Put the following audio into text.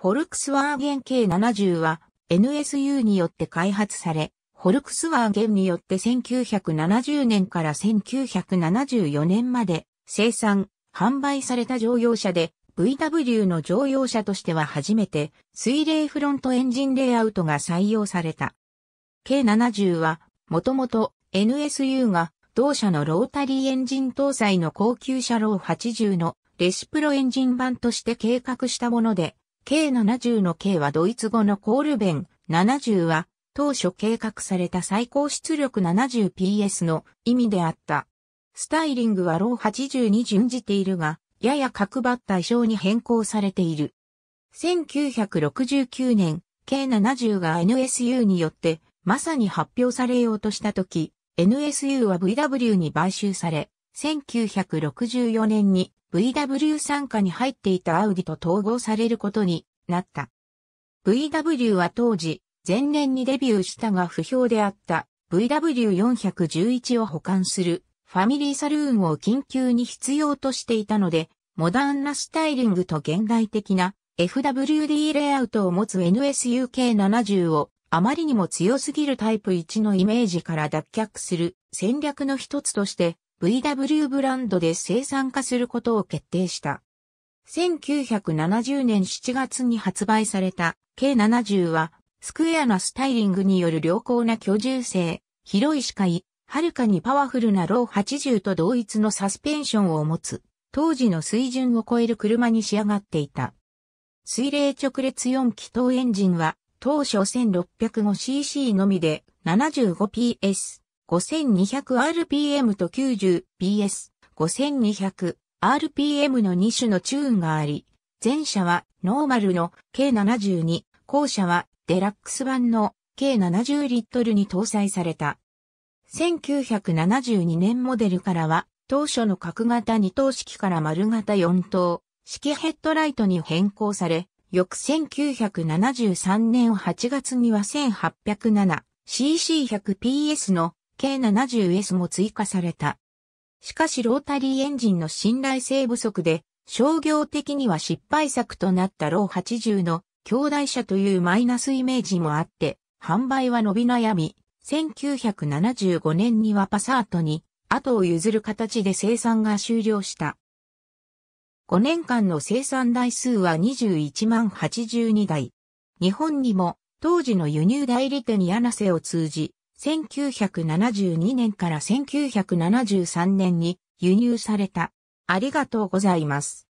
フォルクスワーゲン K70 は NSU によって開発され、フォルクスワーゲンによって1970年から1974年まで生産、販売された乗用車で VW の乗用車としては初めて水冷フロントエンジンレイアウトが採用された。K70 はもともと NSU が同社のロータリーエンジン搭載の高級車ロー80のレシプロエンジン版として計画したもので、K70 の K はドイツ語のコールベン、70は当初計画された最高出力 70PS の意味であった。スタイリングはロー80に準じているが、やや角張った衣装に変更されている。1969年、K70 が NSU によってまさに発表されようとした時、NSU は VW に買収され、1964年に VW 参加に入っていたアウディと統合されることになった。VW は当時、前年にデビューしたが不評であった VW411 を保管するファミリーサルーンを緊急に必要としていたので、モダンなスタイリングと現代的な FWD レイアウトを持つ NSUK70 をあまりにも強すぎるタイプ1のイメージから脱却する戦略の一つとして VW ブランドで生産化することを決定した。1970年7月に発売された K70 は、スクエアなスタイリングによる良好な居住性、広い視界、はるかにパワフルなロー80と同一のサスペンションを持つ、当時の水準を超える車に仕上がっていた。水冷直列4気筒エンジンは、当初 1605cc のみで 75PS。5200rpm と 90PS、5200rpm の2種のチューンがあり、前者はノーマルの K72、後者はデラックス版の K70 リットルに搭載された。1972年モデルからは、当初の角型2等式から丸型4等、式ヘッドライトに変更され、翌1973年8月には 1807cc100ps の計 70S も追加された。しかしロータリーエンジンの信頼性不足で、商業的には失敗作となったロー80の兄弟車というマイナスイメージもあって、販売は伸び悩み、1975年にはパサートに後を譲る形で生産が終了した。5年間の生産台数は21万82台。日本にも当時の輸入代理店柳瀬を通じ1972年から1973年に輸入された。ありがとうございます。